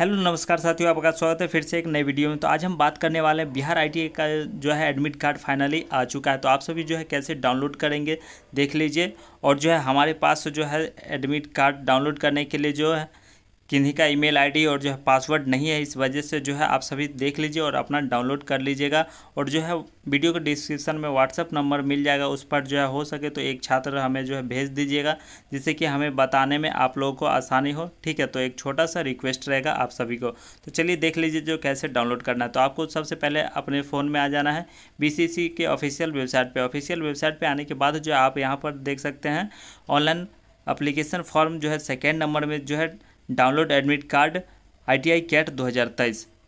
hello नमस्कार साथियों आपका स्वागत है फिर से एक नई वीडियो में तो आज हम बात करने वाले हैं बिहार आईटीआई का जो है एडमिट कार्ड फाइनली आ चुका है तो आप सभी जो है कैसे डाउनलोड करेंगे देख लीजिए और जो है हमारे पास जो है एडमिट कार्ड डाउनलोड करने के लिए जो है किन्हीं का ईमेल आईडी और जो है पासवर्ड नहीं है इस वजह से जो है आप सभी देख लीजिए और अपना डाउनलोड कर लीजिएगा और जो है वीडियो के डिस्क्रिप्शन में व्हाट्सअप नंबर मिल जाएगा उस पर जो है हो सके तो एक छात्र हमें जो है भेज दीजिएगा जिससे कि हमें बताने में आप लोगों को आसानी हो ठीक है तो एक छोटा सा रिक्वेस्ट रहेगा आप सभी को तो चलिए देख लीजिए जो कैसे डाउनलोड करना है तो आपको सबसे पहले अपने फ़ोन में आ जाना है बी के ऑफिशियल वेबसाइट पर ऑफिशियल वेबसाइट पर आने के बाद जो आप यहाँ पर देख सकते हैं ऑनलाइन अप्लीकेशन फॉर्म जो है सेकेंड नंबर में जो है download admit card I CAT दो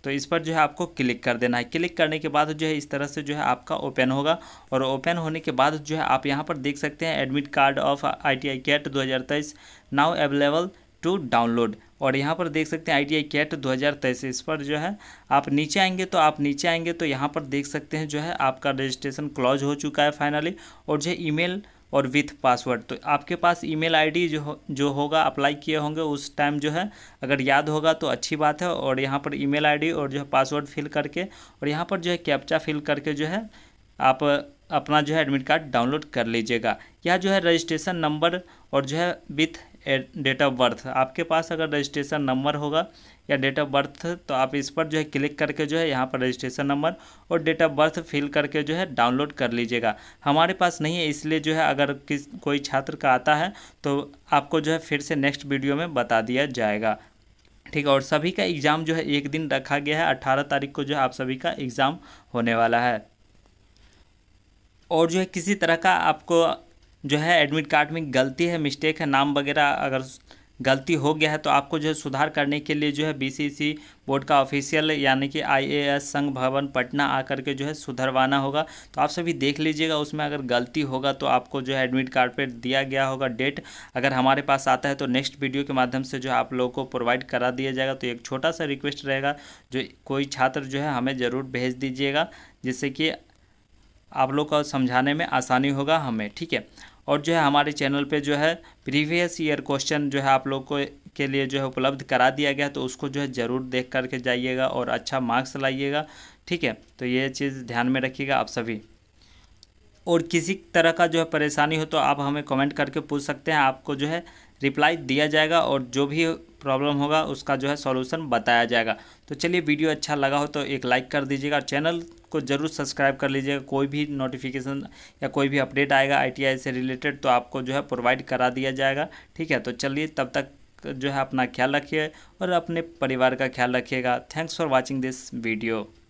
तो इस पर जो है आपको क्लिक कर देना है क्लिक करने के बाद जो है इस तरह से जो है आपका ओपन होगा और ओपन होने के बाद जो है आप यहाँ पर देख सकते हैं admit card of I T I CAT दो हज़ार तेईस नाउ अवेलेबल टू डाउनलोड और यहाँ पर देख सकते हैं आई टी आई कैट दो हज़ार तेईस इस पर जो है आप नीचे आएंगे तो आप नीचे आएंगे तो यहाँ पर देख सकते हैं जो है आपका रजिस्ट्रेशन क्लोज हो चुका है फाइनली और जो है मेल और विथ पासवर्ड तो आपके पास ईमेल आईडी जो हो, जो होगा अप्लाई किए होंगे उस टाइम जो है अगर याद होगा तो अच्छी बात है और यहाँ पर ईमेल आईडी और जो है पासवर्ड फिल करके और यहाँ पर जो है कैप्चा फिल करके जो है आप अपना जो है एडमिट कार्ड डाउनलोड कर लीजिएगा यह जो है रजिस्ट्रेशन नंबर और जो है विथ डेट ऑफ बर्थ आपके पास अगर रजिस्ट्रेशन नंबर होगा या डेट ऑफ बर्थ तो आप इस पर जो है क्लिक करके जो है यहाँ पर रजिस्ट्रेशन नंबर और डेट ऑफ बर्थ फिल करके जो है डाउनलोड कर लीजिएगा हमारे पास नहीं है इसलिए जो है अगर किस कोई छात्र का आता है तो आपको जो है फिर से नेक्स्ट वीडियो में बता दिया जाएगा ठीक है और सभी का एग्ज़ाम जो है एक दिन रखा गया है अट्ठारह तारीख को जो है आप सभी का एग्ज़ाम होने वाला है और जो है किसी तरह का आपको जो है एडमिट कार्ड में गलती है मिस्टेक है नाम वगैरह अगर गलती हो गया है तो आपको जो है सुधार करने के लिए जो है बीसीसी बोर्ड का ऑफिशियल यानी कि आईएएस संघ भवन पटना आकर के जो है सुधरवाना होगा तो आप सभी देख लीजिएगा उसमें अगर गलती होगा तो आपको जो है एडमिट कार्ड पर दिया गया होगा डेट अगर हमारे पास आता है तो नेक्स्ट वीडियो के माध्यम से जो है आप लोगों को प्रोवाइड करा दिया जाएगा तो एक छोटा सा रिक्वेस्ट रहेगा जो कोई छात्र जो है हमें ज़रूर भेज दीजिएगा जिससे कि आप लोग को समझाने में आसानी होगा हमें ठीक है और जो है हमारे चैनल पे जो है प्रीवियस ईयर क्वेश्चन जो है आप लोग को के लिए जो है उपलब्ध करा दिया गया तो उसको जो है ज़रूर देख करके जाइएगा और अच्छा मार्क्स लाइएगा ठीक है तो ये चीज़ ध्यान में रखिएगा आप सभी और किसी तरह का जो है परेशानी हो तो आप हमें कमेंट करके पूछ सकते हैं आपको जो है रिप्लाई दिया जाएगा और जो भी प्रॉब्लम होगा उसका जो है सॉल्यूशन बताया जाएगा तो चलिए वीडियो अच्छा लगा हो तो एक लाइक कर दीजिएगा और चैनल को ज़रूर सब्सक्राइब कर लीजिएगा कोई भी नोटिफिकेशन या कोई भी अपडेट आएगा आई से रिलेटेड तो आपको जो है प्रोवाइड करा दिया जाएगा ठीक है तो चलिए तब तक जो है अपना ख्याल रखिए और अपने परिवार का ख्याल रखिएगा thanks for watching this video